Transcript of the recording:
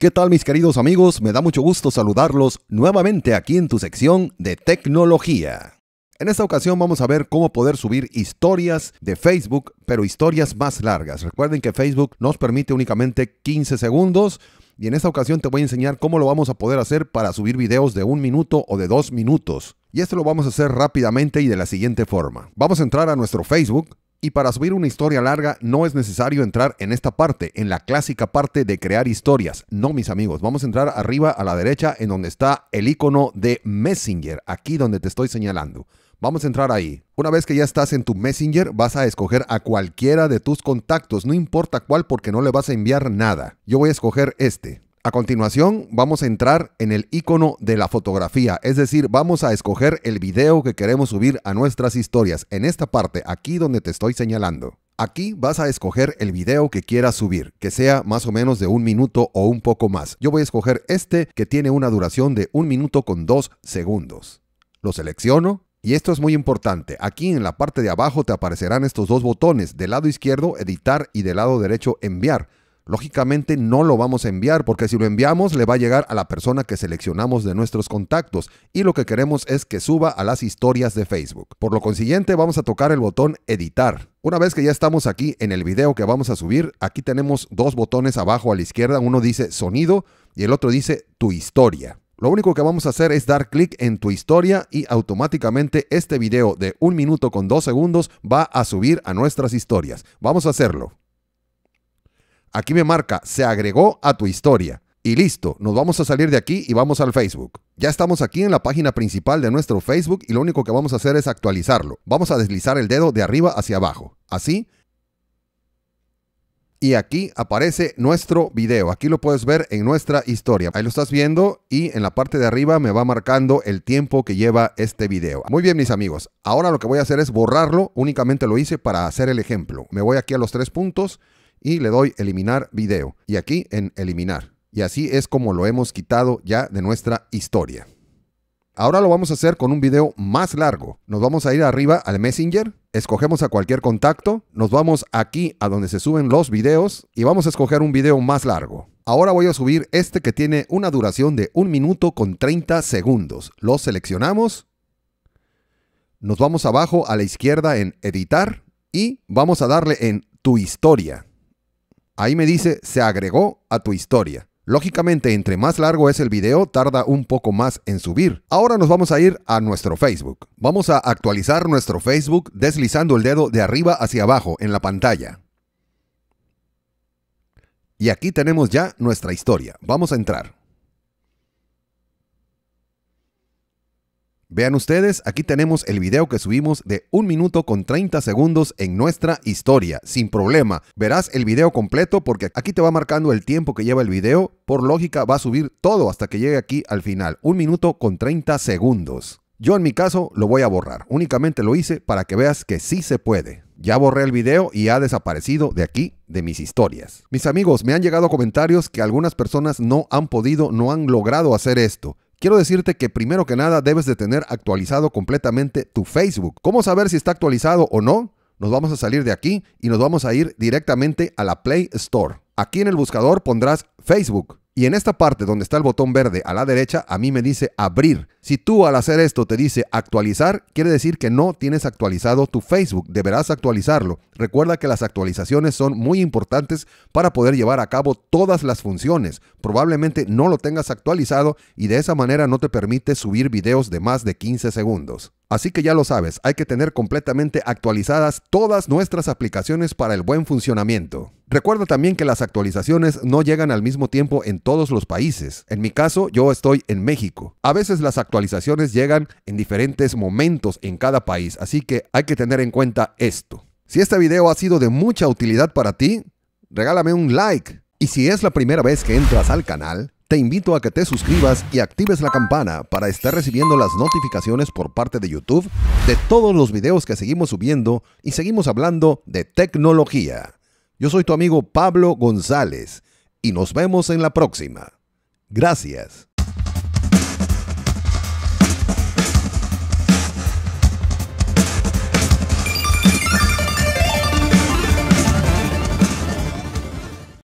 ¿Qué tal mis queridos amigos? Me da mucho gusto saludarlos nuevamente aquí en tu sección de tecnología. En esta ocasión vamos a ver cómo poder subir historias de Facebook, pero historias más largas. Recuerden que Facebook nos permite únicamente 15 segundos y en esta ocasión te voy a enseñar cómo lo vamos a poder hacer para subir videos de un minuto o de dos minutos. Y esto lo vamos a hacer rápidamente y de la siguiente forma. Vamos a entrar a nuestro Facebook, y para subir una historia larga no es necesario entrar en esta parte, en la clásica parte de crear historias. No, mis amigos, vamos a entrar arriba a la derecha en donde está el icono de Messenger, aquí donde te estoy señalando. Vamos a entrar ahí. Una vez que ya estás en tu Messenger, vas a escoger a cualquiera de tus contactos, no importa cuál porque no le vas a enviar nada. Yo voy a escoger este. A continuación vamos a entrar en el icono de la fotografía, es decir, vamos a escoger el video que queremos subir a nuestras historias, en esta parte aquí donde te estoy señalando. Aquí vas a escoger el video que quieras subir, que sea más o menos de un minuto o un poco más. Yo voy a escoger este que tiene una duración de un minuto con dos segundos. Lo selecciono y esto es muy importante, aquí en la parte de abajo te aparecerán estos dos botones, del lado izquierdo editar y del lado derecho enviar. Lógicamente no lo vamos a enviar porque si lo enviamos le va a llegar a la persona que seleccionamos de nuestros contactos y lo que queremos es que suba a las historias de Facebook. Por lo consiguiente vamos a tocar el botón editar. Una vez que ya estamos aquí en el video que vamos a subir, aquí tenemos dos botones abajo a la izquierda, uno dice sonido y el otro dice tu historia. Lo único que vamos a hacer es dar clic en tu historia y automáticamente este video de un minuto con dos segundos va a subir a nuestras historias. Vamos a hacerlo. Aquí me marca, se agregó a tu historia. Y listo, nos vamos a salir de aquí y vamos al Facebook. Ya estamos aquí en la página principal de nuestro Facebook y lo único que vamos a hacer es actualizarlo. Vamos a deslizar el dedo de arriba hacia abajo. Así. Y aquí aparece nuestro video. Aquí lo puedes ver en nuestra historia. Ahí lo estás viendo y en la parte de arriba me va marcando el tiempo que lleva este video. Muy bien, mis amigos. Ahora lo que voy a hacer es borrarlo. Únicamente lo hice para hacer el ejemplo. Me voy aquí a los tres puntos y le doy eliminar video. Y aquí en eliminar. Y así es como lo hemos quitado ya de nuestra historia. Ahora lo vamos a hacer con un video más largo. Nos vamos a ir arriba al Messenger, escogemos a cualquier contacto, nos vamos aquí a donde se suben los videos y vamos a escoger un video más largo. Ahora voy a subir este que tiene una duración de 1 minuto con 30 segundos. Lo seleccionamos, nos vamos abajo a la izquierda en editar y vamos a darle en tu historia. Ahí me dice, se agregó a tu historia. Lógicamente, entre más largo es el video, tarda un poco más en subir. Ahora nos vamos a ir a nuestro Facebook. Vamos a actualizar nuestro Facebook deslizando el dedo de arriba hacia abajo en la pantalla. Y aquí tenemos ya nuestra historia. Vamos a entrar. Vean ustedes, aquí tenemos el video que subimos de 1 minuto con 30 segundos en nuestra historia, sin problema. Verás el video completo porque aquí te va marcando el tiempo que lleva el video. Por lógica va a subir todo hasta que llegue aquí al final, 1 minuto con 30 segundos. Yo en mi caso lo voy a borrar, únicamente lo hice para que veas que sí se puede. Ya borré el video y ha desaparecido de aquí, de mis historias. Mis amigos, me han llegado comentarios que algunas personas no han podido, no han logrado hacer esto. Quiero decirte que primero que nada debes de tener actualizado completamente tu Facebook. ¿Cómo saber si está actualizado o no? Nos vamos a salir de aquí y nos vamos a ir directamente a la Play Store. Aquí en el buscador pondrás Facebook. Y en esta parte donde está el botón verde a la derecha, a mí me dice abrir. Si tú al hacer esto te dice actualizar, quiere decir que no tienes actualizado tu Facebook, deberás actualizarlo. Recuerda que las actualizaciones son muy importantes para poder llevar a cabo todas las funciones. Probablemente no lo tengas actualizado y de esa manera no te permite subir videos de más de 15 segundos. Así que ya lo sabes, hay que tener completamente actualizadas todas nuestras aplicaciones para el buen funcionamiento. Recuerda también que las actualizaciones no llegan al mismo tiempo en todos los países. En mi caso, yo estoy en México. A veces las actualizaciones llegan en diferentes momentos en cada país, así que hay que tener en cuenta esto. Si este video ha sido de mucha utilidad para ti, regálame un like. Y si es la primera vez que entras al canal, te invito a que te suscribas y actives la campana para estar recibiendo las notificaciones por parte de YouTube de todos los videos que seguimos subiendo y seguimos hablando de tecnología. Yo soy tu amigo Pablo González y nos vemos en la próxima. Gracias.